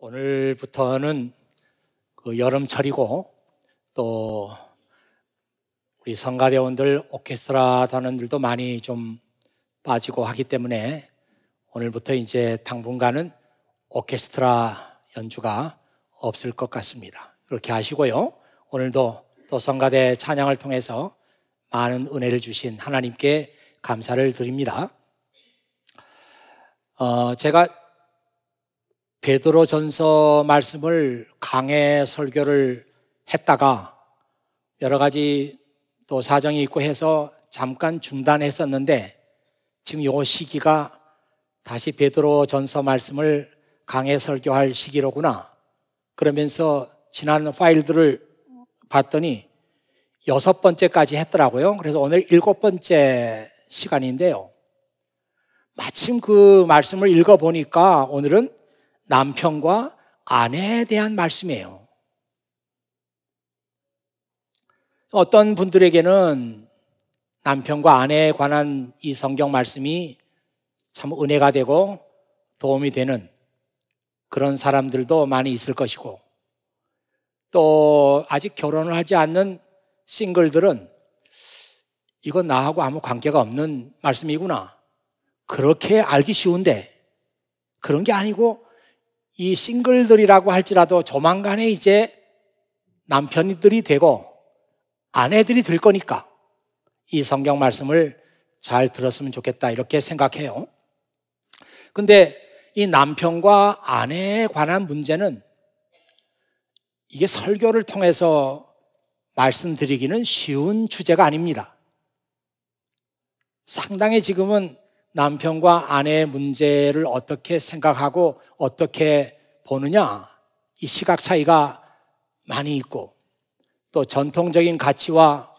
오늘부터는 그 여름철이고 또 우리 성가대원들 오케스트라 단원들도 많이 좀 빠지고 하기 때문에 오늘부터 이제 당분간은 오케스트라 연주가 없을 것 같습니다. 이렇게 하시고요. 오늘도 또 성가대 찬양을 통해서 많은 은혜를 주신 하나님께 감사를 드립니다. 어, 제가 베드로 전서 말씀을 강해 설교를 했다가 여러 가지 또 사정이 있고 해서 잠깐 중단했었는데 지금 요 시기가 다시 베드로 전서 말씀을 강해 설교할 시기로구나. 그러면서 지난 파일들을 봤더니 여섯 번째까지 했더라고요. 그래서 오늘 일곱 번째 시간인데요. 마침 그 말씀을 읽어보니까 오늘은 남편과 아내에 대한 말씀이에요. 어떤 분들에게는 남편과 아내에 관한 이 성경 말씀이 참 은혜가 되고 도움이 되는 그런 사람들도 많이 있을 것이고 또 아직 결혼을 하지 않는 싱글들은 이건 나하고 아무 관계가 없는 말씀이구나. 그렇게 알기 쉬운데 그런 게 아니고 이 싱글들이라고 할지라도 조만간에 이제 남편들이 되고 아내들이 될 거니까 이 성경 말씀을 잘 들었으면 좋겠다 이렇게 생각해요. 근데 이 남편과 아내에 관한 문제는 이게 설교를 통해서 말씀드리기는 쉬운 주제가 아닙니다. 상당히 지금은 남편과 아내의 문제를 어떻게 생각하고 어떻게 보느냐 이 시각 차이가 많이 있고 또 전통적인 가치와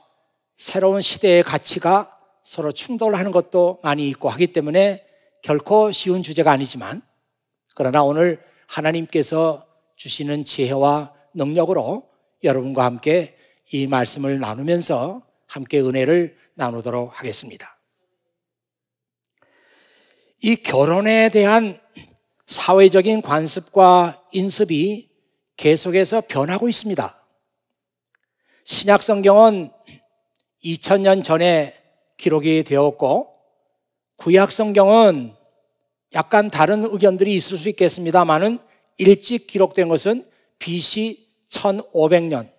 새로운 시대의 가치가 서로 충돌하는 것도 많이 있고 하기 때문에 결코 쉬운 주제가 아니지만 그러나 오늘 하나님께서 주시는 지혜와 능력으로 여러분과 함께 이 말씀을 나누면서 함께 은혜를 나누도록 하겠습니다. 이 결혼에 대한 사회적인 관습과 인습이 계속해서 변하고 있습니다. 신약 성경은 2000년 전에 기록이 되었고 구약 성경은 약간 다른 의견들이 있을 수 있겠습니다만은 일찍 기록된 것은 BC 1500년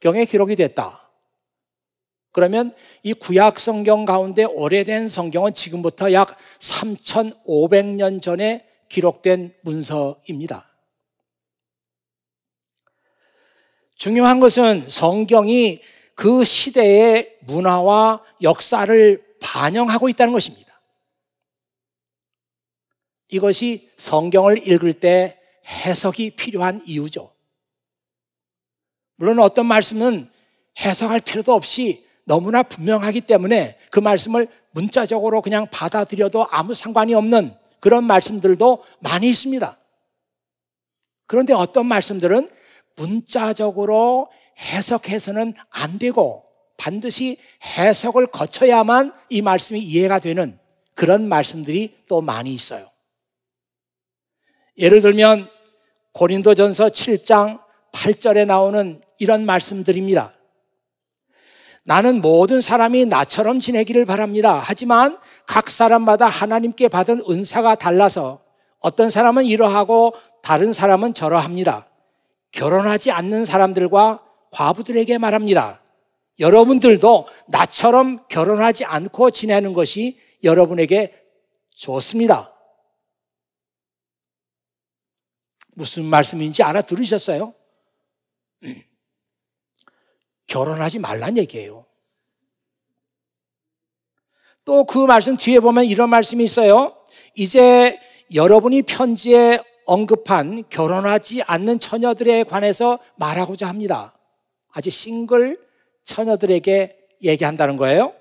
경에 기록이 됐다. 그러면 이 구약 성경 가운데 오래된 성경은 지금부터 약 3,500년 전에 기록된 문서입니다. 중요한 것은 성경이 그 시대의 문화와 역사를 반영하고 있다는 것입니다. 이것이 성경을 읽을 때 해석이 필요한 이유죠. 물론 어떤 말씀은 해석할 필요도 없이 너무나 분명하기 때문에 그 말씀을 문자적으로 그냥 받아들여도 아무 상관이 없는 그런 말씀들도 많이 있습니다. 그런데 어떤 말씀들은 문자적으로 해석해서는 안 되고 반드시 해석을 거쳐야만 이 말씀이 이해가 되는 그런 말씀들이 또 많이 있어요. 예를 들면 고린도전서 7장 8절에 나오는 이런 말씀들입니다. 나는 모든 사람이 나처럼 지내기를 바랍니다. 하지만 각 사람마다 하나님께 받은 은사가 달라서 어떤 사람은 이러하고 다른 사람은 저러합니다. 결혼하지 않는 사람들과 과부들에게 말합니다. 여러분들도 나처럼 결혼하지 않고 지내는 것이 여러분에게 좋습니다. 무슨 말씀인지 알아들으셨어요? 결혼하지 말란 얘기예요. 또 그 말씀 뒤에 보면 이런 말씀이 있어요. 이제 여러분이 편지에 언급한 결혼하지 않는 처녀들에 관해서 말하고자 합니다. 아직 싱글 처녀들에게 얘기한다는 거예요.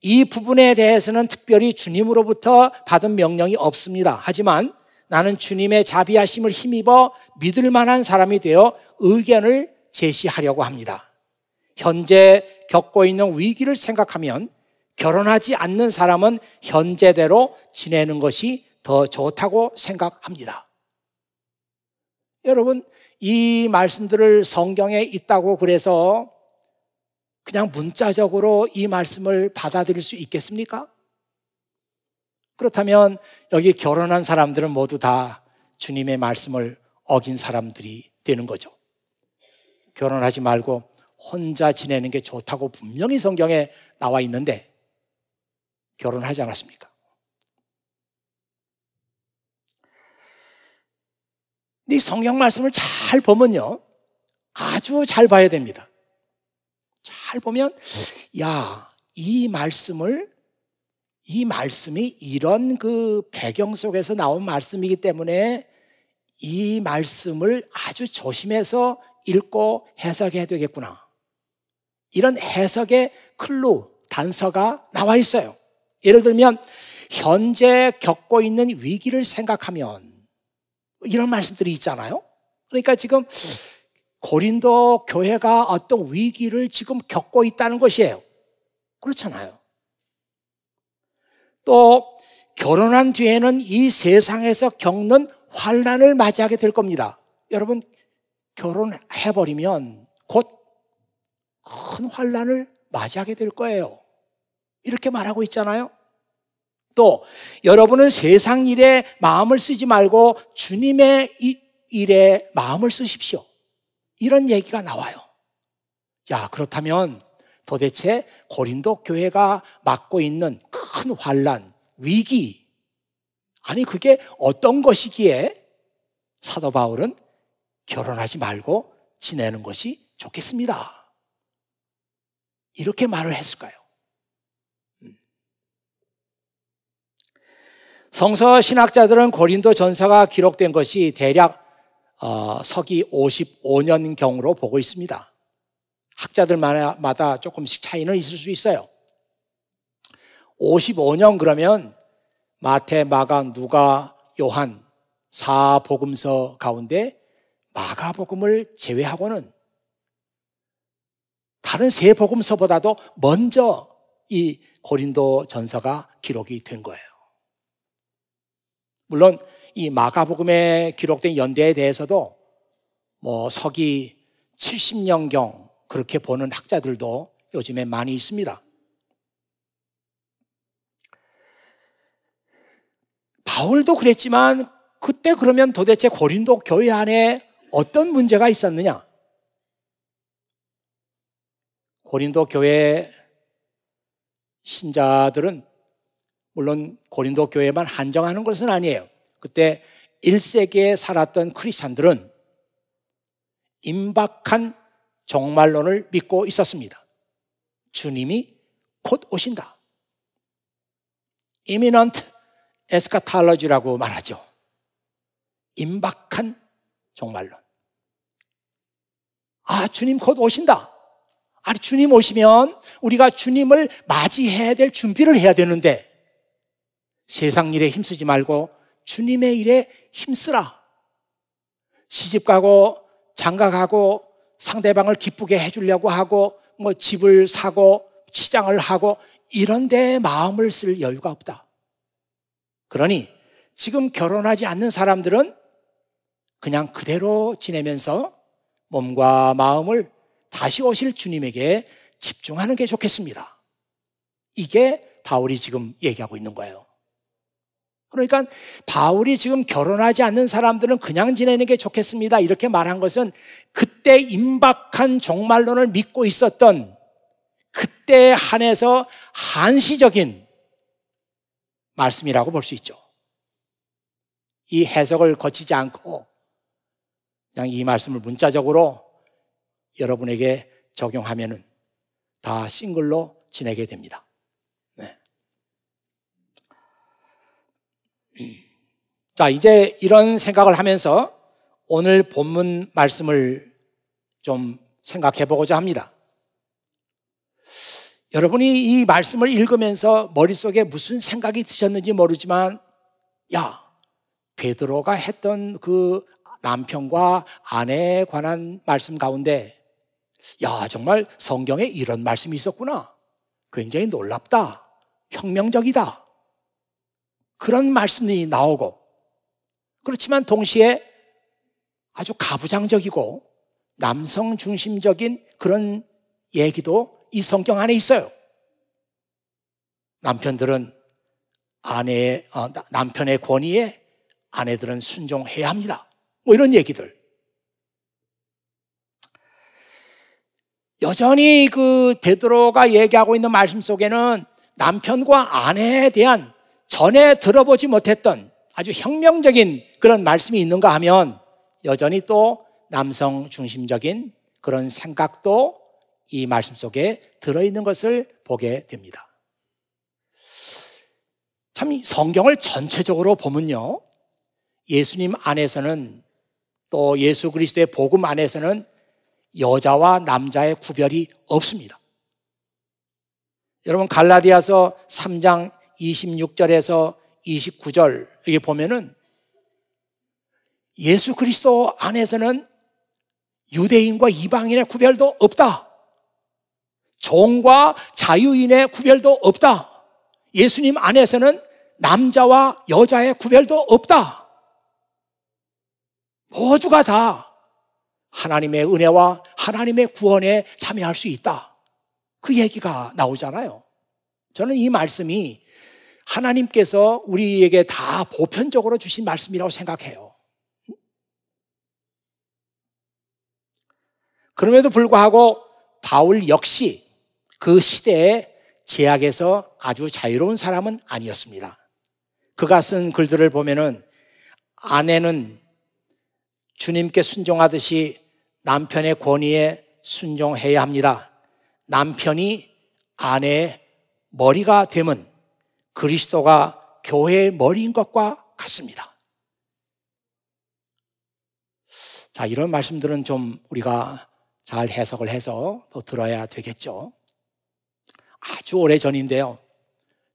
이 부분에 대해서는 특별히 주님으로부터 받은 명령이 없습니다. 하지만 나는 주님의 자비하심을 힘입어 믿을 만한 사람이 되어 의견을 제시하려고 합니다. 현재 겪고 있는 위기를 생각하면 결혼하지 않는 사람은 현재대로 지내는 것이 더 좋다고 생각합니다. 여러분, 이 말씀들을 성경에 있다고 그래서 그냥 문자적으로 이 말씀을 받아들일 수 있겠습니까? 그렇다면 여기 결혼한 사람들은 모두 다 주님의 말씀을 어긴 사람들이 되는 거죠. 결혼하지 말고 혼자 지내는 게 좋다고 분명히 성경에 나와 있는데 결혼하지 않았습니까? 이 성경 말씀을 잘 보면요. 아주 잘 봐야 됩니다. 잘 보면, 야, 이 말씀을, 이 말씀이 이런 그 배경 속에서 나온 말씀이기 때문에 이 말씀을 아주 조심해서 읽고 해석해야 되겠구나. 이런 해석의 클루, 단서가 나와 있어요. 예를 들면, 현재 겪고 있는 위기를 생각하면, 뭐 이런 말씀들이 있잖아요. 그러니까 지금 고린도 교회가 어떤 위기를 지금 겪고 있다는 것이에요. 그렇잖아요. 또 결혼한 뒤에는 이 세상에서 겪는 환란을 맞이하게 될 겁니다. 여러분 결혼해버리면 곧 큰 환란을 맞이하게 될 거예요. 이렇게 말하고 있잖아요. 또 여러분은 세상 일에 마음을 쓰지 말고 주님의 일에 마음을 쓰십시오. 이런 얘기가 나와요. 야, 그렇다면 도대체 고린도 교회가 맡고 있는 큰 환란, 위기 아니 그게 어떤 것이기에 사도 바울은 결혼하지 말고 지내는 것이 좋겠습니다. 이렇게 말을 했을까요? 음. 성서 신학자들은 고린도 전서가 기록된 것이 대략 어, 서기 55년경으로 보고 있습니다. 학자들마다 조금씩 차이는 있을 수 있어요. 55년 그러면 마태, 마가, 누가, 요한, 사복음서 가운데 마가복음을 제외하고는 다른 세 복음서보다도 먼저 이 고린도 전서가 기록이 된 거예요. 물론 이 마가복음에 기록된 연대에 대해서도 뭐 서기 70년경 그렇게 보는 학자들도 요즘에 많이 있습니다. 바울도 그랬지만 그때 그러면 도대체 고린도 교회 안에 어떤 문제가 있었느냐? 고린도 교회 신자들은 물론 고린도 교회만 한정하는 것은 아니에요. 그때 1세기에 살았던 크리스찬들은 임박한 종말론을 믿고 있었습니다. 주님이 곧 오신다. 이미넌트 에스카탈러지라고 말하죠. 임박한 정말로. 아, 주님 곧 오신다. 아니, 주님 오시면 우리가 주님을 맞이해야 될 준비를 해야 되는데 세상 일에 힘쓰지 말고 주님의 일에 힘쓰라. 시집 가고 장가 가고 상대방을 기쁘게 해주려고 하고 뭐 집을 사고 시장을 하고 이런데 마음을 쓸 여유가 없다. 그러니 지금 결혼하지 않는 사람들은 그냥 그대로 지내면서 몸과 마음을 다시 오실 주님에게 집중하는 게 좋겠습니다. 이게 바울이 지금 얘기하고 있는 거예요. 그러니까 바울이 지금 결혼하지 않는 사람들은 그냥 지내는 게 좋겠습니다. 이렇게 말한 것은 그때 임박한 종말론을 믿고 있었던 그때 한해서 한시적인 말씀이라고 볼 수 있죠. 이 해석을 거치지 않고 그냥 이 말씀을 문자적으로 여러분에게 적용하면다 싱글로 지내게 됩니다. 네. 자, 이제 이런 생각을 하면서 오늘 본문 말씀을 좀 생각해 보고자 합니다. 여러분이 이 말씀을 읽으면서 머릿속에 무슨 생각이 드셨는지 모르지만, 야, 베드로가 했던 그 남편과 아내에 관한 말씀 가운데 야, 정말 성경에 이런 말씀이 있었구나. 굉장히 놀랍다. 혁명적이다. 그런 말씀이 나오고 그렇지만 동시에 아주 가부장적이고 남성 중심적인 그런 얘기도 이 성경 안에 있어요. 남편들은 아내의, 어, 남편의 권위에 아내들은 순종해야 합니다. 뭐 이런 얘기들. 여전히 그 베드로가 얘기하고 있는 말씀 속에는 남편과 아내에 대한 전에 들어보지 못했던 아주 혁명적인 그런 말씀이 있는가 하면 여전히 또 남성 중심적인 그런 생각도 이 말씀 속에 들어있는 것을 보게 됩니다. 참 성경을 전체적으로 보면요. 예수님 안에서는 또 예수 그리스도의 복음 안에서는 여자와 남자의 구별이 없습니다. 여러분 갈라디아서 3장 26절에서 29절 여기 보면은 예수 그리스도 안에서는 유대인과 이방인의 구별도 없다. 종과 자유인의 구별도 없다. 예수님 안에서는 남자와 여자의 구별도 없다. 모두가 다 하나님의 은혜와 하나님의 구원에 참여할 수 있다. 그 얘기가 나오잖아요. 저는 이 말씀이 하나님께서 우리에게 다 보편적으로 주신 말씀이라고 생각해요. 그럼에도 불구하고 바울 역시 그 시대의 제약에서 아주 자유로운 사람은 아니었습니다. 그가 쓴 글들을 보면은 아내는 주님께 순종하듯이 남편의 권위에 순종해야 합니다. 남편이 아내의 머리가 되면 그리스도가 교회의 머리인 것과 같습니다. 자, 이런 말씀들은 좀 우리가 잘 해석을 해서 또 들어야 되겠죠. 아주 오래 전인데요.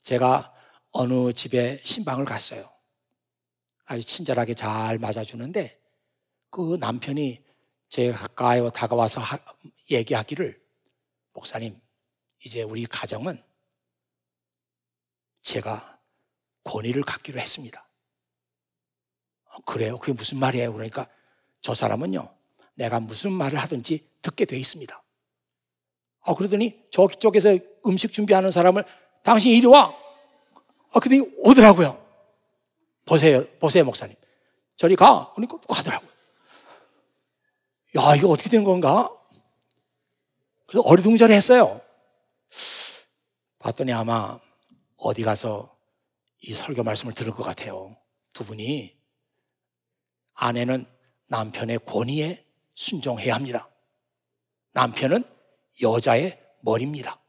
제가 어느 집에 신방을 갔어요. 아주 친절하게 잘 맞아주는데 그 남편이 제 가까이 다가와서 하, 얘기하기를 목사님 이제 우리 가정은 제가 권위를 갖기로 했습니다. 어, 그래요? 그게 무슨 말이에요? 그러니까 저 사람은요, 내가 무슨 말을 하든지 듣게 돼 있습니다. 아, 그러더니 저쪽에서 음식 준비하는 사람을 당신 이리 와! 아, 어, 그더니 오더라고요. 보세요, 보세요, 목사님. 저리 가! 그러니까 가더라고요. 야, 이거 어떻게 된 건가? 그래서 어리둥절했어요. 봤더니 아마 어디 가서 이 설교 말씀을 들을 것 같아요. 두 분이 아내는 남편의 권위에 순종해야 합니다. 남편은 여자의 머리입니다.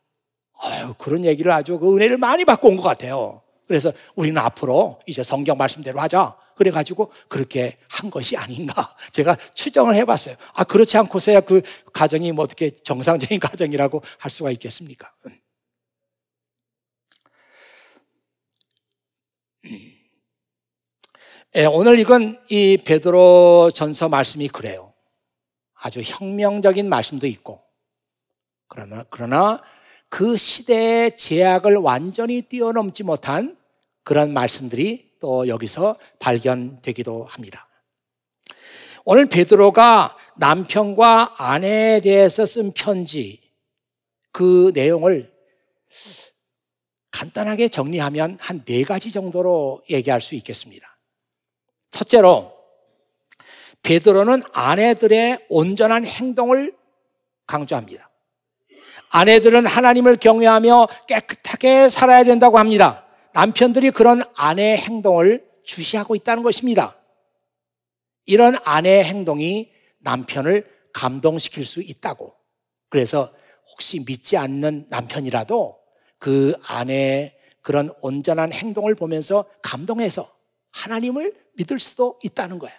아유, 그런 얘기를 아주 그 은혜를 많이 받고 온 것 같아요. 그래서 우리는 앞으로 이제 성경 말씀대로 하자. 그래가지고 그렇게 한 것이 아닌가. 제가 추정을 해봤어요. 아, 그렇지 않고서야 그 가정이 뭐 어떻게 정상적인 가정이라고 할 수가 있겠습니까? 음. 음. 예, 오늘 이건 이 베드로 전서 말씀이 그래요. 아주 혁명적인 말씀도 있고. 그러나, 그러나 그 시대의 제약을 완전히 뛰어넘지 못한 그런 말씀들이 또 여기서 발견되기도 합니다. 오늘 베드로가 남편과 아내에 대해서 쓴 편지 그 내용을 간단하게 정리하면 한 네 가지 정도로 얘기할 수 있겠습니다. 첫째로 베드로는 아내들의 온전한 행동을 강조합니다. 아내들은 하나님을 경외하며 깨끗하게 살아야 된다고 합니다. 남편들이 그런 아내의 행동을 주시하고 있다는 것입니다. 이런 아내의 행동이 남편을 감동시킬 수 있다고. 그래서 혹시 믿지 않는 남편이라도 그 아내의 그런 온전한 행동을 보면서 감동해서 하나님을 믿을 수도 있다는 거야.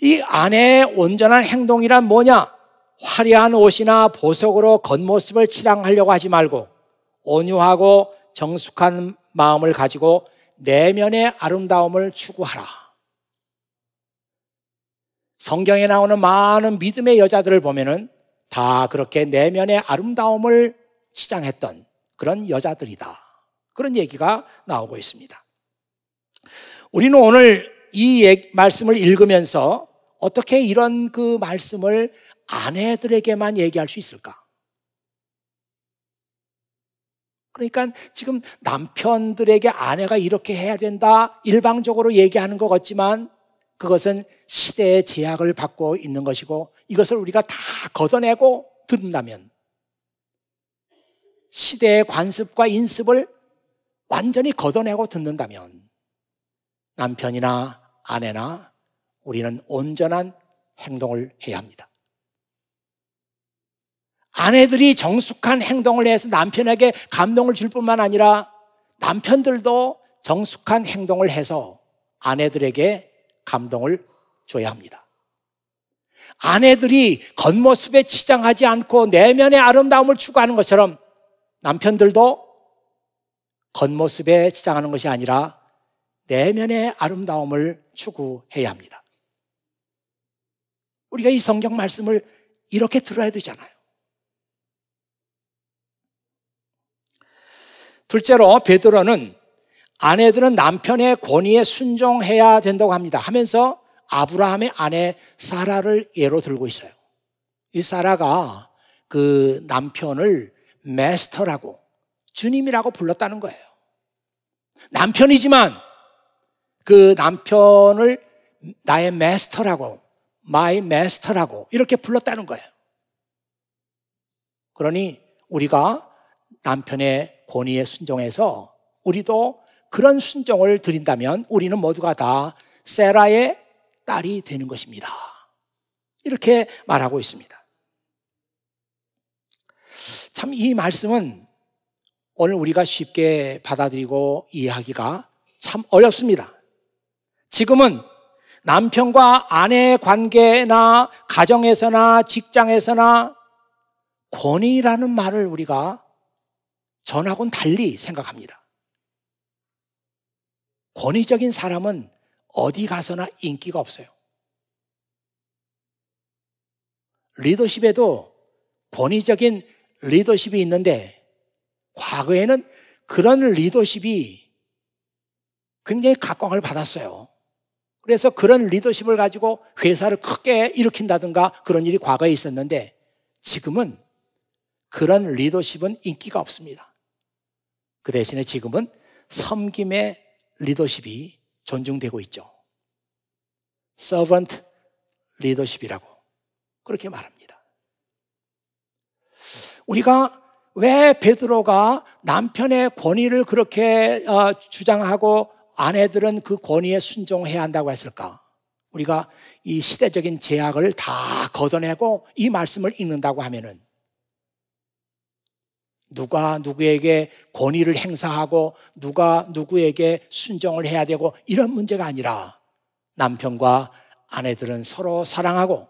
이 아내의 온전한 행동이란 뭐냐? 화려한 옷이나 보석으로 겉모습을 치랑하려고 하지 말고 온유하고 정숙한 마음을 가지고 내면의 아름다움을 추구하라. 성경에 나오는 많은 믿음의 여자들을 보면은 다 그렇게 내면의 아름다움을 치장했던 그런 여자들이다. 그런 얘기가 나오고 있습니다. 우리는 오늘 이 말씀을 읽으면서 어떻게 이런 그 말씀을 아내들에게만 얘기할 수 있을까? 그러니까 지금 남편들에게 아내가 이렇게 해야 된다 일방적으로 얘기하는 것 같지만 그것은 시대의 제약을 받고 있는 것이고 이것을 우리가 다 걷어내고 듣는다면 시대의 관습과 인습을 완전히 걷어내고 듣는다면 남편이나 아내나 우리는 온전한 행동을 해야 합니다. 아내들이 정숙한 행동을 해서 남편에게 감동을 줄 뿐만 아니라 남편들도 정숙한 행동을 해서 아내들에게 감동을 줘야 합니다. 아내들이 겉모습에 치장하지 않고 내면의 아름다움을 추구하는 것처럼 남편들도 겉모습에 치장하는 것이 아니라 내면의 아름다움을 추구해야 합니다. 우리가 이 성경 말씀을 이렇게 들어야 되잖아요. 둘째로 베드로는 아내들은 남편의 권위에 순종해야 된다고 합니다. 하면서 아브라함의 아내 사라를 예로 들고 있어요. 이 사라가 그 남편을 메스터라고 주님이라고 불렀다는 거예요. 남편이지만 그 남편을 나의 메스터라고 마이 메스터라고 이렇게 불렀다는 거예요. 그러니 우리가 남편의 권위에 순종해서 우리도 그런 순종을 드린다면 우리는 모두가 다 세라의 딸이 되는 것입니다. 이렇게 말하고 있습니다. 참 이 말씀은 오늘 우리가 쉽게 받아들이고 이해하기가 참 어렵습니다. 지금은 남편과 아내의 관계나 가정에서나 직장에서나 권위라는 말을 우리가 전하고는 달리 생각합니다. 권위적인 사람은 어디 가서나 인기가 없어요. 리더십에도 권위적인 리더십이 있는데 과거에는 그런 리더십이 굉장히 각광을 받았어요. 그래서 그런 리더십을 가지고 회사를 크게 일으킨다든가 그런 일이 과거에 있었는데 지금은 그런 리더십은 인기가 없습니다. 그 대신에 지금은 섬김의 리더십이 존중되고 있죠. 서번트 리더십이라고 그렇게 말합니다. 우리가 왜 베드로가 남편의 권위를 그렇게 어, 주장하고 아내들은 그 권위에 순종해야 한다고 했을까? 우리가 이 시대적인 제약을 다 걷어내고 이 말씀을 읽는다고 하면은 누가 누구에게 권위를 행사하고 누가 누구에게 순종을 해야 되고 이런 문제가 아니라 남편과 아내들은 서로 사랑하고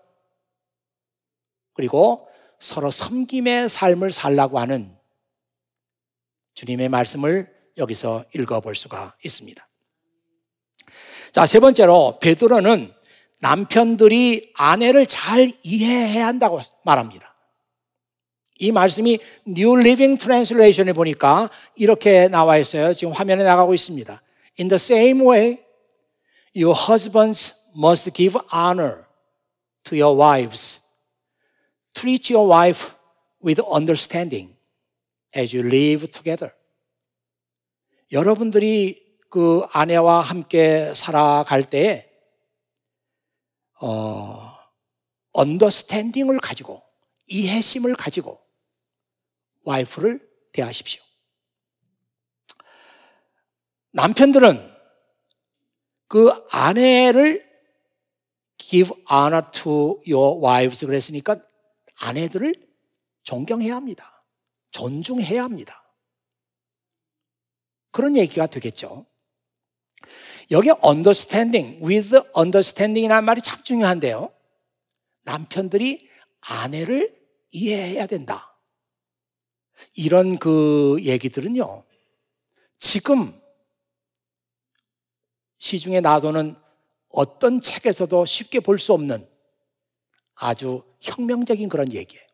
그리고 서로 섬김의 삶을 살라고 하는 주님의 말씀을 여기서 읽어볼 수가 있습니다. 자, 세 번째로 베드로는 남편들이 아내를 잘 이해해야 한다고 말합니다. 이 말씀이 New Living Translation에 보니까 이렇게 나와 있어요. 지금 화면에 나가고 있습니다. In the same way, your husbands must give honor to your wives. Treat your wife with understanding as you live together. 여러분들이 그 아내와 함께 살아갈 때에 어, 언더스탠딩을 가지고 이해심을 가지고 와이프를 대하십시오. 남편들은 그 아내를 give honor to your wives 그랬으니까 아내들을 존경해야 합니다. 존중해야 합니다. 그런 얘기가 되겠죠. 여기 understanding, with u n d e r s t a n d i n g 이란 말이 참 중요한데요. 남편들이 아내를 이해해야 된다. 이런 그 얘기들은요, 지금 시중에 놔두는 어떤 책에서도 쉽게 볼 수 없는 아주 혁명적인 그런 얘기예요.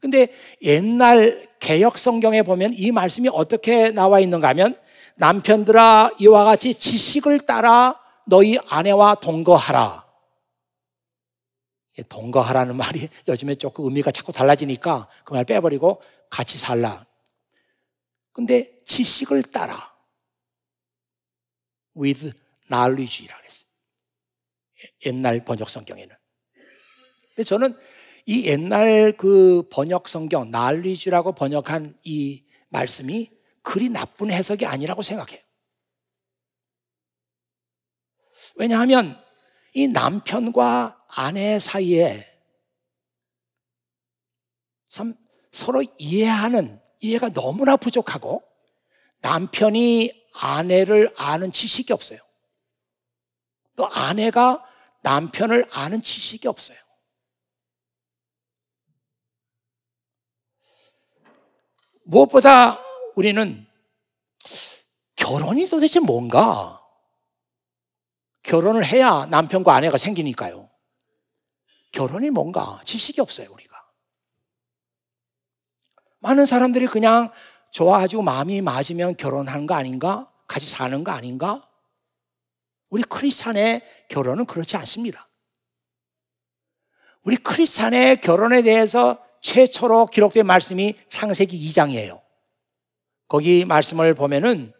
근데 옛날 개혁 성경에 보면 이 말씀이 어떻게 나와 있는가 하면 남편들아 이와 같이 지식을 따라 너희 아내와 동거하라. 예, 동거하라는 말이 요즘에 조금 의미가 자꾸 달라지니까 그 말 빼버리고 같이 살라. 근데 지식을 따라. with knowledge라고 그랬어요. 예, 옛날 번역 성경에는. 근데 저는 이 옛날 그 번역 성경, knowledge라고 번역한 이 말씀이 그리 나쁜 해석이 아니라고 생각해요. 왜냐하면 이 남편과 아내 사이에 참 서로 이해하는 이해가 너무나 부족하고 남편이 아내를 아는 지식이 없어요. 또 아내가 남편을 아는 지식이 없어요. 무엇보다 우리는 결혼이 도대체 뭔가? 결혼을 해야 남편과 아내가 생기니까요. 결혼이 뭔가 지식이 없어요, 우리가. 많은 사람들이 그냥 좋아가지고 마음이 맞으면 결혼하는 거 아닌가? 같이 사는 거 아닌가? 우리 크리스찬의 결혼은 그렇지 않습니다. 우리 크리스찬의 결혼에 대해서 최초로 기록된 말씀이 창세기 2장이에요. 거기 말씀을 보면은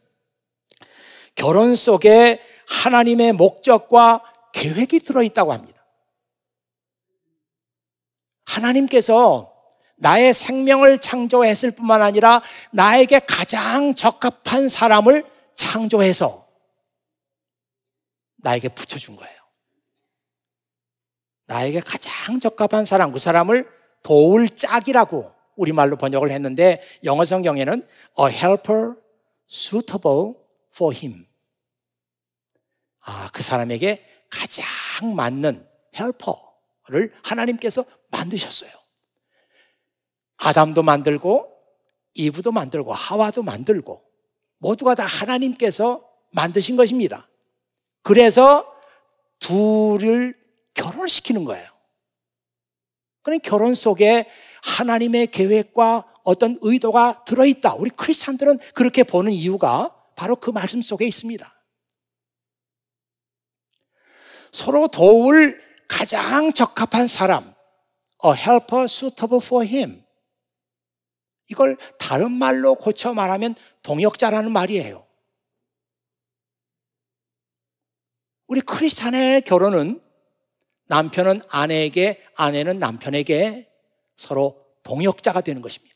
결혼 속에 하나님의 목적과 계획이 들어있다고 합니다. 하나님께서 나의 생명을 창조했을 뿐만 아니라 나에게 가장 적합한 사람을 창조해서 나에게 붙여준 거예요. 나에게 가장 적합한 사람, 그 사람을 도울 짝이라고 우리말로 번역을 했는데 영어 성경에는 a helper suitable for him. 아, 그 사람에게 가장 맞는 헬퍼를 하나님께서 만드셨어요. 아담도 만들고 이브도 만들고 하와도 만들고 모두가 다 하나님께서 만드신 것입니다. 그래서 둘을 결혼시키는 거예요. 그런 결혼 속에 하나님의 계획과 어떤 의도가 들어있다. 우리 크리스찬들은 그렇게 보는 이유가 바로 그 말씀 속에 있습니다. 서로 도울 가장 적합한 사람, a helper suitable for him. 이걸 다른 말로 고쳐 말하면 동역자라는 말이에요. 우리 크리스찬의 결혼은 남편은 아내에게, 아내는 남편에게 서로 동역자가 되는 것입니다.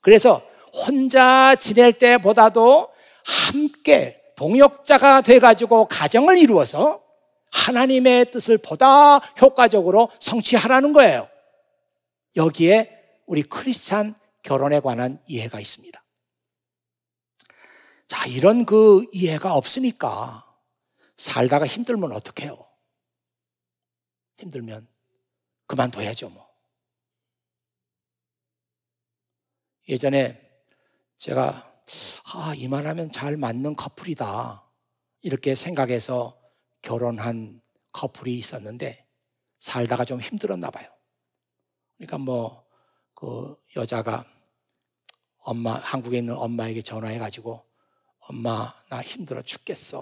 그래서 혼자 지낼 때보다도 함께 동역자가 돼가지고 가정을 이루어서 하나님의 뜻을 보다 효과적으로 성취하라는 거예요. 여기에 우리 크리스찬 결혼에 관한 이해가 있습니다. 자, 이런 그 이해가 없으니까 살다가 힘들면 어떡해요? 힘들면 그만둬야죠, 뭐. 예전에 제가, 아, 이만하면 잘 맞는 커플이다. 이렇게 생각해서 결혼한 커플이 있었는데 살다가 좀 힘들었나 봐요. 그러니까 뭐 그 여자가 엄마 한국에 있는 엄마에게 전화해 가지고 엄마 나 힘들어 죽겠어.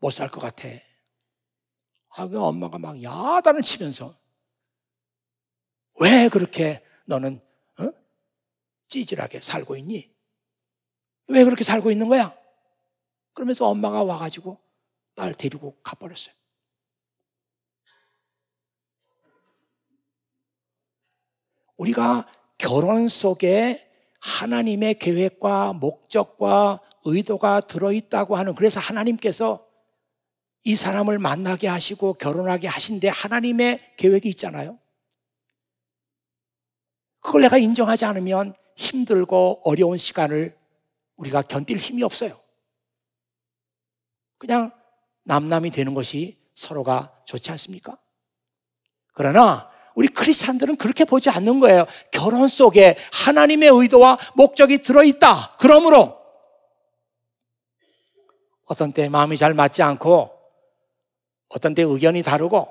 못 살 것 같아. 아, 그 엄마가 막 야단을 치면서 왜 그렇게 너는 어? 찌질하게 살고 있니? 왜 그렇게 살고 있는 거야? 그러면서 엄마가 와가지고 딸 데리고 가버렸어요. 우리가 결혼 속에 하나님의 계획과 목적과 의도가 들어있다고 하는 그래서 하나님께서 이 사람을 만나게 하시고 결혼하게 하신데 하나님의 계획이 있잖아요. 그걸 내가 인정하지 않으면 힘들고 어려운 시간을 우리가 견딜 힘이 없어요. 그냥 남남이 되는 것이 서로가 좋지 않습니까? 그러나 우리 크리스찬들은 그렇게 보지 않는 거예요. 결혼 속에 하나님의 의도와 목적이 들어있다. 그러므로 어떤 때 마음이 잘 맞지 않고 어떤 때 의견이 다르고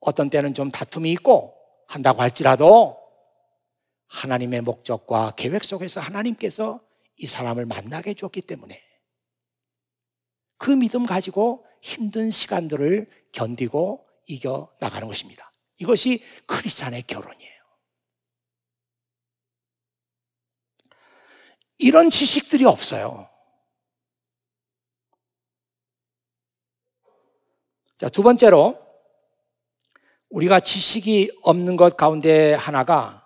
어떤 때는 좀 다툼이 있고 한다고 할지라도 하나님의 목적과 계획 속에서 하나님께서 이 사람을 만나게 해줬기 때문에 그 믿음 가지고 힘든 시간들을 견디고 이겨 나가는 것입니다. 이것이 크리스찬의 결혼이에요. 이런 지식들이 없어요. 자, 두 번째로 우리가 지식이 없는 것 가운데 하나가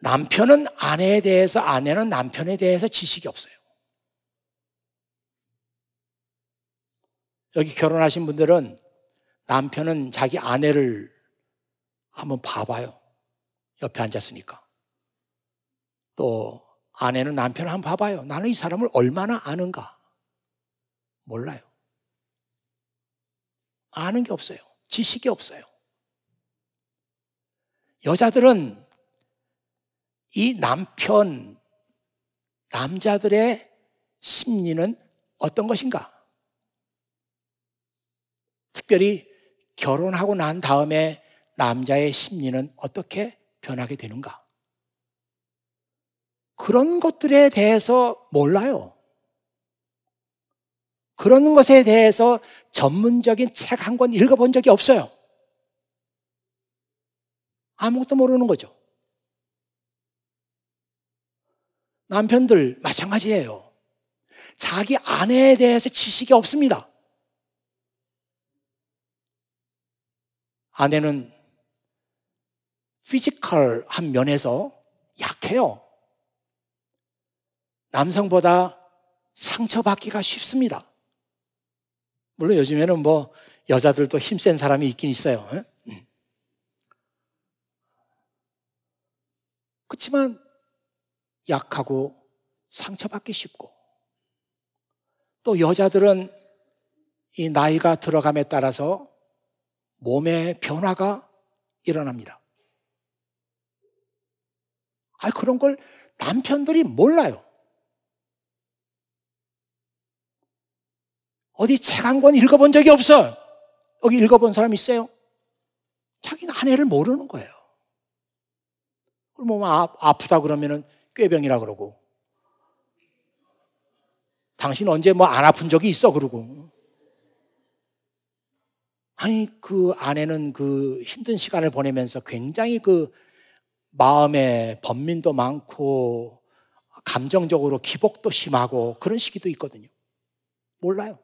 남편은 아내에 대해서, 아내는 남편에 대해서 지식이 없어요. 여기 결혼하신 분들은 남편은 자기 아내를 한번 봐봐요. 옆에 앉았으니까. 또 아내는 남편을 한번 봐봐요. 나는 이 사람을 얼마나 아는가? 몰라요. 아는 게 없어요. 지식이 없어요. 여자들은 이 남편, 남자들의 심리는 어떤 것인가? 특별히 결혼하고 난 다음에 남자의 심리는 어떻게 변하게 되는가? 그런 것들에 대해서 몰라요. 그런 것에 대해서 전문적인 책 한 권 읽어본 적이 없어요. 아무것도 모르는 거죠. 남편들 마찬가지예요. 자기 아내에 대해서 지식이 없습니다. 아내는 피지컬한 면에서 약해요. 남성보다 상처받기가 쉽습니다. 물론 요즘에는 뭐 여자들도 힘센 사람이 있긴 있어요. 그렇지만 약하고 상처받기 쉽고 또 여자들은 이 나이가 들어감에 따라서 몸의 변화가 일어납니다. 아, 그런 걸 남편들이 몰라요. 어디 책 한 권 읽어본 적이 없어. 여기 읽어본 사람 있어요? 자기는 아내를 모르는 거예요. 그러면 뭐 아, 아프다 그러면은 꾀병이라 그러고. 당신 언제 뭐 안 아픈 적이 있어? 그러고. 아니 그 아내는 그 힘든 시간을 보내면서 굉장히 그 마음에 번민도 많고 감정적으로 기복도 심하고 그런 시기도 있거든요. 몰라요.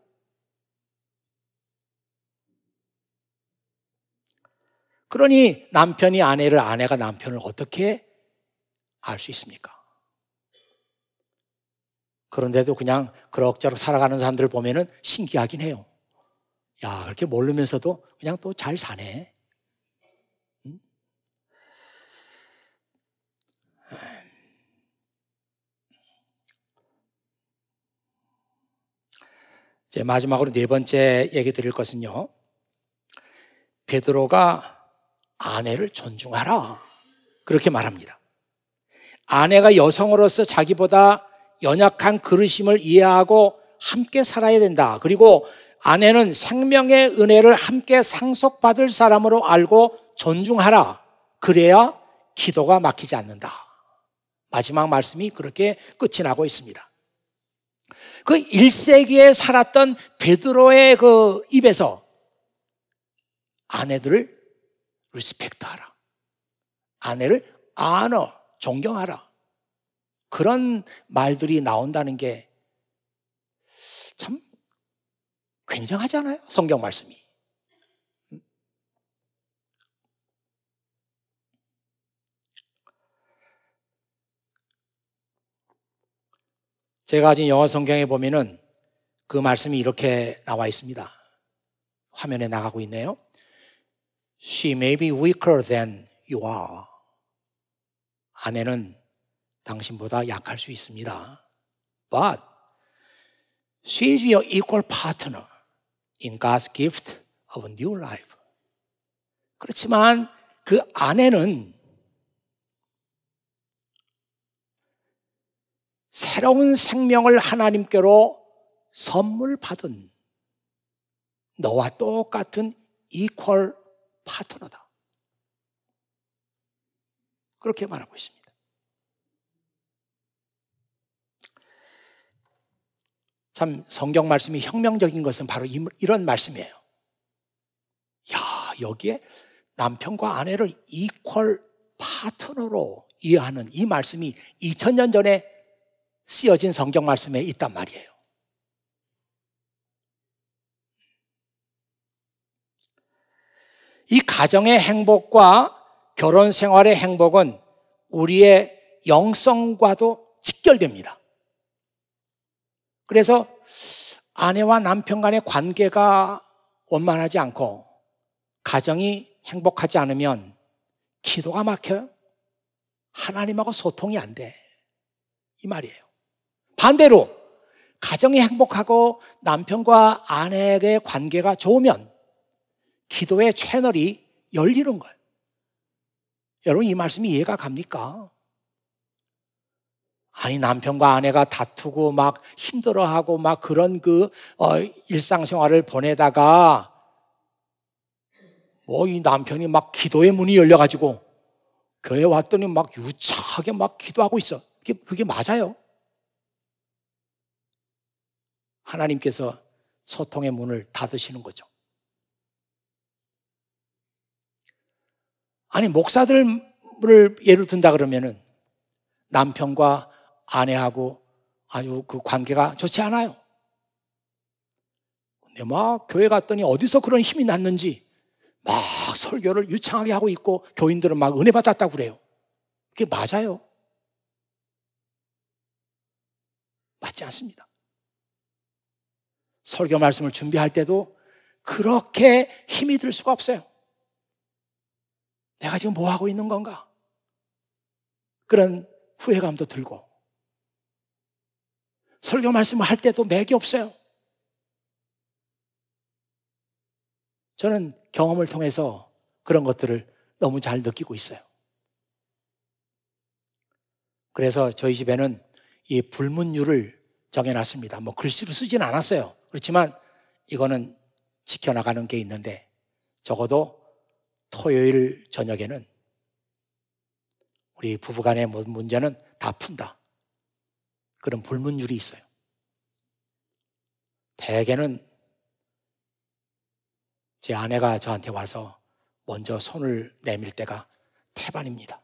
그러니 남편이 아내를 아내가 남편을 어떻게 알 수 있습니까? 그런데도 그냥 그럭저럭 살아가는 사람들을 보면은 신기하긴 해요. 야, 그렇게 모르면서도 그냥 또 잘 사네. 이제 마지막으로 네 번째 얘기 드릴 것은요. 베드로가 아내를 존중하라. 그렇게 말합니다. 아내가 여성으로서 자기보다 연약한 그르심을 이해하고 함께 살아야 된다. 그리고 아내는 생명의 은혜를 함께 상속받을 사람으로 알고 존중하라. 그래야 기도가 막히지 않는다. 마지막 말씀이 그렇게 끝이 나고 있습니다. 그 1세기에 살았던 베드로의 그 입에서 아내들을 리스펙트하라. 아내를 아너, 존경하라. 그런 말들이 나온다는 게참 굉장하잖아요. 성경 말씀이. 제가 가진 영어 성경에 보면은 그 말씀이 이렇게 나와 있습니다. 화면에 나가고 있네요. She may be weaker than you are. 아내는 당신보다 약할 수 있습니다. But she is your equal partner. in God's gift of new life. 그렇지만 그 안에는 새로운 생명을 하나님께로 선물 받은 너와 똑같은 이퀄 파트너다. 그렇게 말하고 있습니다. 참 성경 말씀이 혁명적인 것은 바로 이런 말씀이에요. 야, 여기에 남편과 아내를 이퀄 파트너로 이해하는 이 말씀이 2000년 전에 쓰여진 성경 말씀에 있단 말이에요. 이 가정의 행복과 결혼 생활의 행복은 우리의 영성과도 직결됩니다. 그래서 아내와 남편 간의 관계가 원만하지 않고 가정이 행복하지 않으면 기도가 막혀요. 하나님하고 소통이 안 돼. 이 말이에요. 반대로 가정이 행복하고 남편과 아내의 관계가 좋으면 기도의 채널이 열리는 거예요. 여러분 이 말씀이 이해가 갑니까? 아니 남편과 아내가 다투고 막 힘들어하고 막 그런 그 어, 일상생활을 보내다가 뭐이 남편이 막 기도의 문이 열려가지고 교회 왔더니 막 유창하게 막 기도하고 있어. 그게, 그게 맞아요. 하나님께서 소통의 문을 닫으시는 거죠. 아니 목사들을 예를 든다 그러면은 남편과 아내하고 아주 그 관계가 좋지 않아요. 근데 막 교회 갔더니 어디서 그런 힘이 났는지 막 설교를 유창하게 하고 있고 교인들은 막 은혜 받았다고 그래요. 그게 맞아요. 맞지 않습니다. 설교 말씀을 준비할 때도 그렇게 힘이 들 수가 없어요. 내가 지금 뭐 하고 있는 건가? 그런 후회감도 들고 설교 말씀을 할 때도 맥이 없어요. 저는 경험을 통해서 그런 것들을 너무 잘 느끼고 있어요. 그래서 저희 집에는 이 불문율을 정해놨습니다. 뭐 글씨로 쓰진 않았어요. 그렇지만 이거는 지켜나가는 게 있는데 적어도 토요일 저녁에는 우리 부부간의 문제는 다 푼다. 그런 불문율이 있어요. 대개는 제 아내가 저한테 와서 먼저 손을 내밀 때가 태반입니다.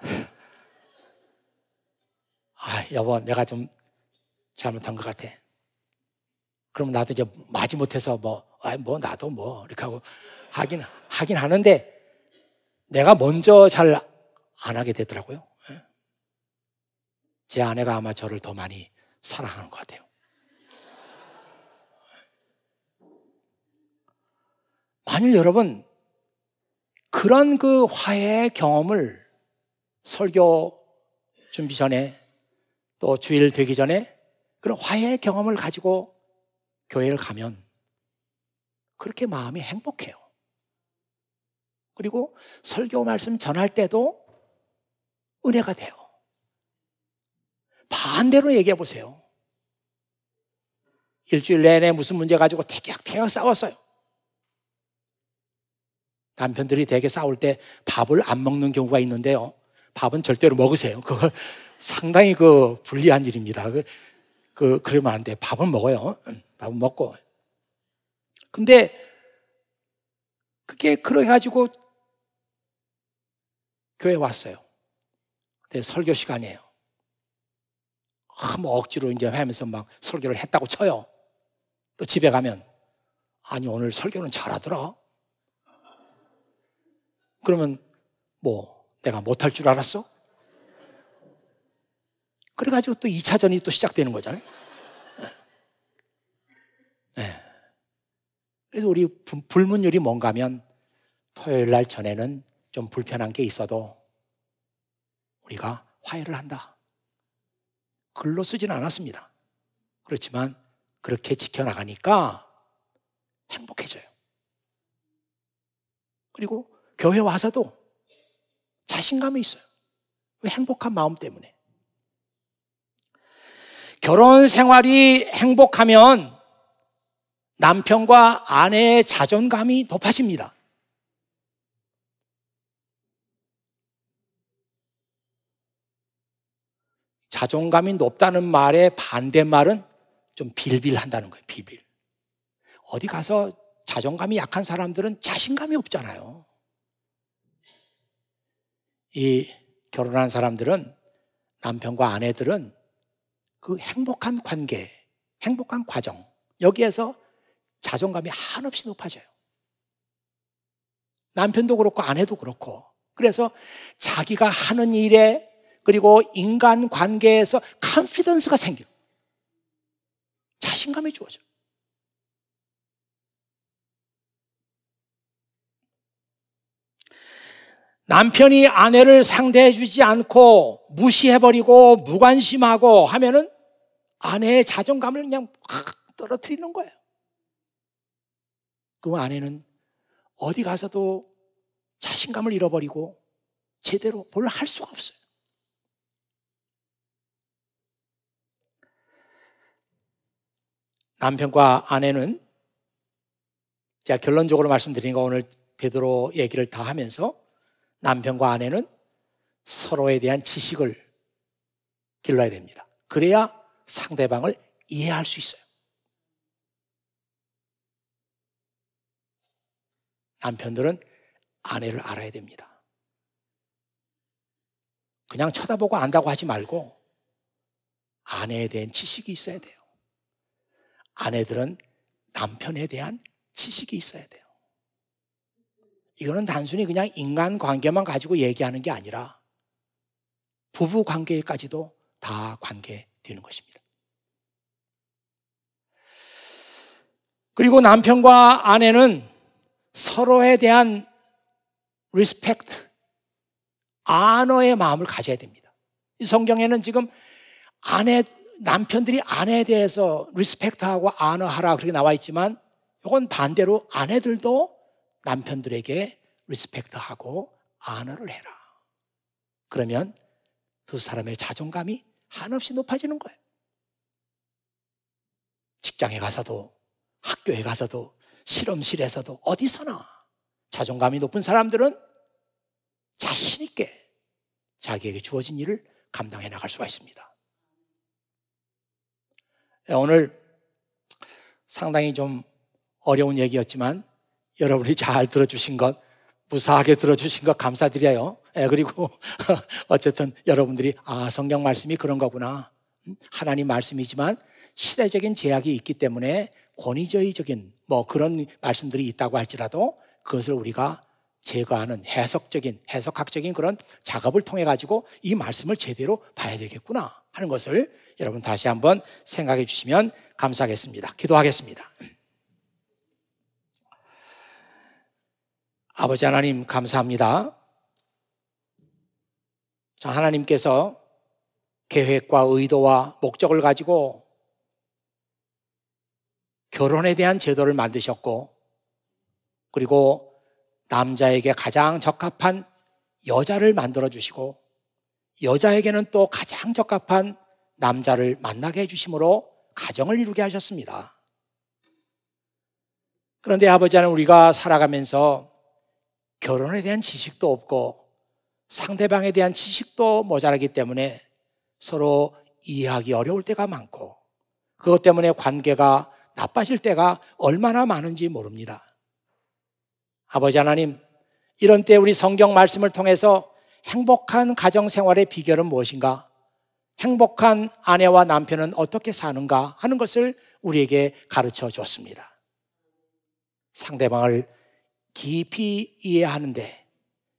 아, 여보, 내가 좀 잘못한 것 같아. 그럼 나도 이제 마지 못해서 뭐, 아, 뭐, 나도 뭐, 이렇게 하고 하긴, 하긴 하는데 내가 먼저 잘 안 하게 되더라고요. 제 아내가 아마 저를 더 많이 사랑하는 것 같아요. 만일 여러분, 그런 그 화해의 경험을 설교 준비 전에 또 주일 되기 전에 그런 화해의 경험을 가지고 교회를 가면 그렇게 마음이 행복해요. 그리고 설교 말씀 전할 때도 은혜가 돼요. 반대로 얘기해 보세요. 일주일 내내 무슨 문제 가지고 태격태격 싸웠어요. 남편들이 대개 싸울 때 밥을 안 먹는 경우가 있는데요. 밥은 절대로 먹으세요. 그거 상당히 그 불리한 일입니다. 그, 그, 그러면 안 돼. 밥은 먹어요. 밥은 먹고. 근데 그게 그래 가지고 교회 왔어요. 근데 설교 시간이에요. 뭐 억지로 이제 하면서 막 설교를 했다고 쳐요. 또 집에 가면 아니 오늘 설교는 잘하더라. 그러면 뭐 내가 못할 줄 알았어? 그래가지고 또 2차전이 또 시작되는 거잖아요. 네. 예. 예. 그래서 우리 불문율이 뭔가 하면 토요일 날 전에는 좀 불편한 게 있어도 우리가 화해를 한다. 글로 쓰지는 않았습니다. 그렇지만 그렇게 지켜나가니까 행복해져요. 그리고 교회 와서도 자신감이 있어요. 왜 행복한 마음 때문에. 결혼 생활이 행복하면 남편과 아내의 자존감이 높아집니다. 자존감이 높다는 말의 반대말은 좀 빌빌한다는 거예요, 빌빌 어디 가서 자존감이 약한 사람들은 자신감이 없잖아요. 이 결혼한 사람들은 남편과 아내들은 그 행복한 관계, 행복한 과정, 여기에서 자존감이 한없이 높아져요. 남편도 그렇고 아내도 그렇고. 그래서 자기가 하는 일에 그리고 인간 관계에서 컨피던스가 생겨. 자신감이 주어져. 남편이 아내를 상대해 주지 않고 무시해버리고 무관심하고 하면은 아내의 자존감을 그냥 확 떨어뜨리는 거예요. 그 아내는 어디 가서도 자신감을 잃어버리고 제대로 뭘 할 수가 없어요. 남편과 아내는 제가 결론적으로 말씀드린거 오늘 베드로 얘기를 다 하면서 남편과 아내는 서로에 대한 지식을 길러야 됩니다. 그래야 상대방을 이해할 수 있어요. 남편들은 아내를 알아야 됩니다. 그냥 쳐다보고 안다고 하지 말고 아내에 대한 지식이 있어야 돼요. 아내들은 남편에 대한 지식이 있어야 돼요. 이거는 단순히 그냥 인간 관계만 가지고 얘기하는 게 아니라 부부 관계까지도 다 관계되는 것입니다. 그리고 남편과 아내는 서로에 대한 리스펙트, 아너의 마음을 가져야 됩니다. 이 성경에는 지금 아내 남편들이 아내에 대해서 리스펙트하고 아너하라 그렇게 나와 있지만 이건 반대로 아내들도 남편들에게 리스펙트하고 아너를 해라. 그러면 두 사람의 자존감이 한없이 높아지는 거예요. 직장에 가서도 학교에 가서도 실험실에서도 어디서나 자존감이 높은 사람들은 자신 있게 자기에게 주어진 일을 감당해 나갈 수가 있습니다. 예, 오늘 상당히 좀 어려운 얘기였지만 여러분이 잘 들어주신 것, 무사하게 들어주신 것 감사드려요. 예, 그리고 어쨌든 여러분들이 아, 성경 말씀이 그런 거구나. 음, 하나님 말씀이지만 시대적인 제약이 있기 때문에 권위주의적인 뭐 그런 말씀들이 있다고 할지라도 그것을 우리가 제거하는 해석적인 해석학적인 그런 작업을 통해 가지고 이 말씀을 제대로 봐야 되겠구나 하는 것을 여러분 다시 한번 생각해 주시면 감사하겠습니다. 기도하겠습니다. 아버지 하나님 감사합니다. 자 하나님께서 계획과 의도와 목적을 가지고 결혼에 대한 제도를 만드셨고 그리고 남자에게 가장 적합한 여자를 만들어 주시고 여자에게는 또 가장 적합한 남자를 만나게 해 주심으로 가정을 이루게 하셨습니다. 그런데 아버지 하나 우리가 살아가면서 결혼에 대한 지식도 없고 상대방에 대한 지식도 모자라기 때문에 서로 이해하기 어려울 때가 많고 그것 때문에 관계가 나빠질 때가 얼마나 많은지 모릅니다. 아버지 하나님, 이런 때 우리 성경 말씀을 통해서 행복한 가정 생활의 비결은 무엇인가? 행복한 아내와 남편은 어떻게 사는가 하는 것을 우리에게 가르쳐 줬습니다. 상대방을 깊이 이해하는데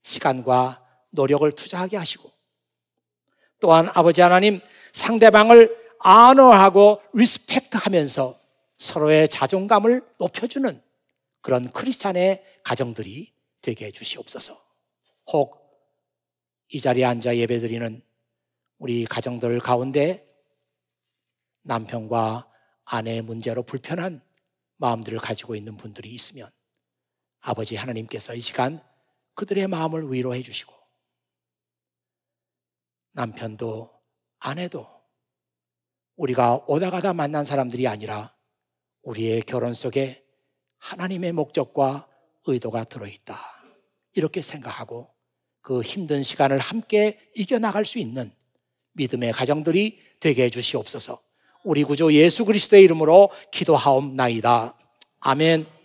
시간과 노력을 투자하게 하시고 또한 아버지 하나님 상대방을 아너하고 리스펙트 하면서 서로의 자존감을 높여주는 그런 크리스찬의 가정들이 되게 해주시옵소서. 혹 이 자리에 앉아 예배드리는 우리 가정들 가운데 남편과 아내의 문제로 불편한 마음들을 가지고 있는 분들이 있으면 아버지 하나님께서 이 시간 그들의 마음을 위로해 주시고 남편도 아내도 우리가 오다 가다 만난 사람들이 아니라 우리의 결혼 속에 하나님의 목적과 의도가 들어있다. 이렇게 생각하고 그 힘든 시간을 함께 이겨나갈 수 있는 믿음의 가정들이 되게 해주시옵소서. 우리 구조 예수 그리스도의 이름으로 기도하옵나이다. 아멘.